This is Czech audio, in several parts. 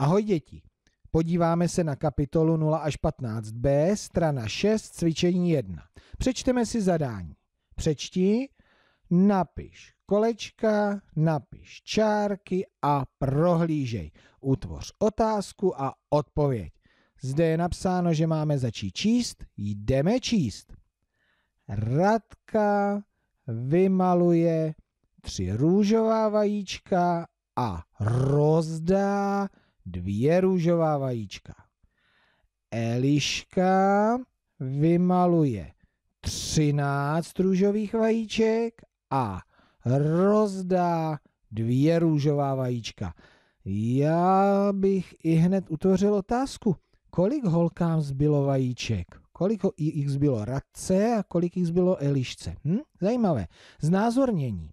Ahoj děti! Podíváme se na kapitolu 0 až 15b, strana 6, cvičení 1. Přečteme si zadání. Přečti, napiš kolečka, napiš čárky a prohlížej. Utvoř otázku a odpověď. Zde je napsáno, že máme začít číst. Jdeme číst. Radka vymaluje tři růžová vajíčka a rozdá dvě růžová vajíčka. Eliška vymaluje 13 růžových vajíček a rozdá dvě růžová vajíčka. Já bych i hned utvořil otázku, kolik holkám zbylo vajíček? Kolik jich zbylo radce a kolik jich zbylo Elišce? Hm? Zajímavé. Znázornění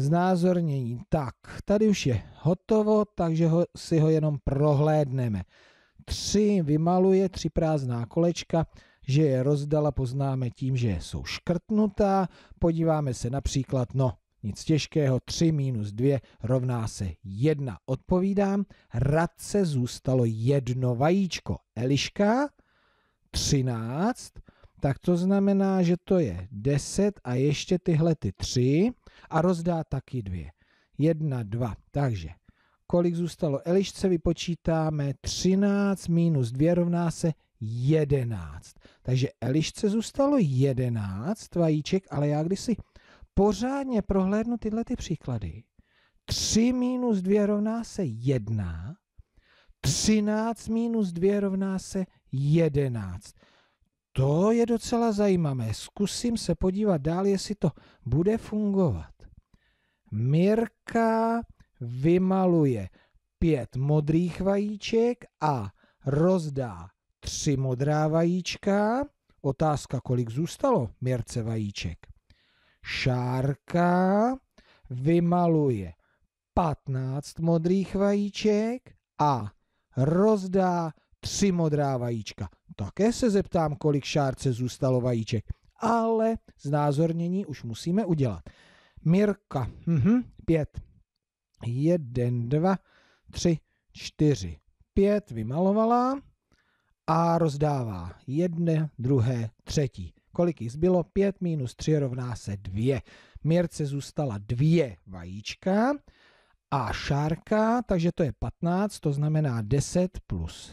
znázornění. Tak, tady už je hotovo, takže ho, si ho jenom prohlédneme. Tři vymaluje, tři prázdná kolečka, že je rozdala poznáme tím, že jsou škrtnutá. Podíváme se například, no nic těžkého, 3 minus 2 rovná se 1. Odpovídám, Radce zůstalo jedno vajíčko. Eliška 13 tak to znamená, že to je 10 a ještě tyhle ty 3 a rozdá taky 2. 1, 2. Takže kolik zůstalo Elišce, vypočítáme 13 minus 2 rovná se 11. Takže Elišce zůstalo 11 vajíček, ale já když si pořádně prohlédnu tyhle ty příklady, 3 minus 2 rovná se 1, 13 minus 2 rovná se 11. To je docela zajímavé. Zkusím se podívat dál, jestli to bude fungovat. Mirka vymaluje pět modrých vajíček a rozdá tři modrá vajíčka. Otázka, kolik zůstalo Mirce vajíček. Šárka vymaluje 15 modrých vajíček a rozdá tři modrá vajíčka. Také se zeptám, kolik šárce zůstalo vajíček. Ale znázornění už musíme udělat. Mirka, mhm, pět. Jeden, dva, tři, čtyři, pět vymalovala a rozdává jedné, druhé, třetí. Kolik jich zbylo? Pět minus tři rovná se dvě. Mirce zůstala dvě vajíčka a šárka, takže to je 15, to znamená 10 plus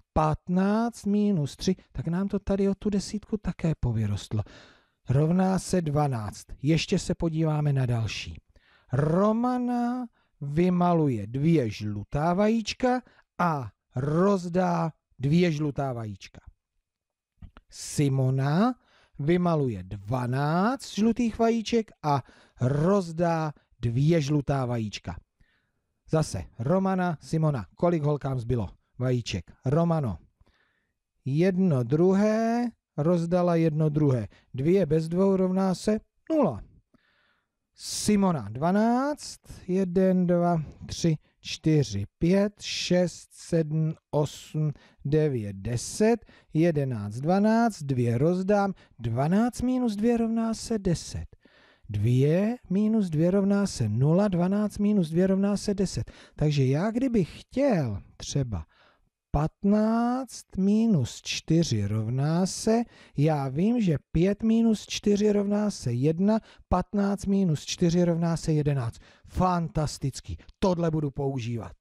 15 minus 3, tak nám to tady o tu desítku také povyrostlo. Rovná se 12. Ještě se podíváme na další. Romana vymaluje dvě žlutá vajíčka a rozdá dvě žlutá vajíčka. Simona vymaluje 12 žlutých vajíček a rozdá dvě žlutá vajíčka. Zase Romana, Simona, kolik holkám zbylo? vajíček. Romano. Jedno druhé, rozdala jedno druhé. Dvě bez dvou rovná se nula. Simona 12, 1, 2, 3, 4, 5, 6, 7, 8, 9, 10, 11, 12, Dvě rozdám, 12 minus 2 rovná se 10. 2 minus 2 rovná se 0, 12 minus 2 rovná se 10. Takže já kdybych chtěl třeba 15 minus 4 rovná se, já vím, že 5 minus 4 rovná se 1, 15 minus 4 rovná se 11. Fantastický, tohle budu používat.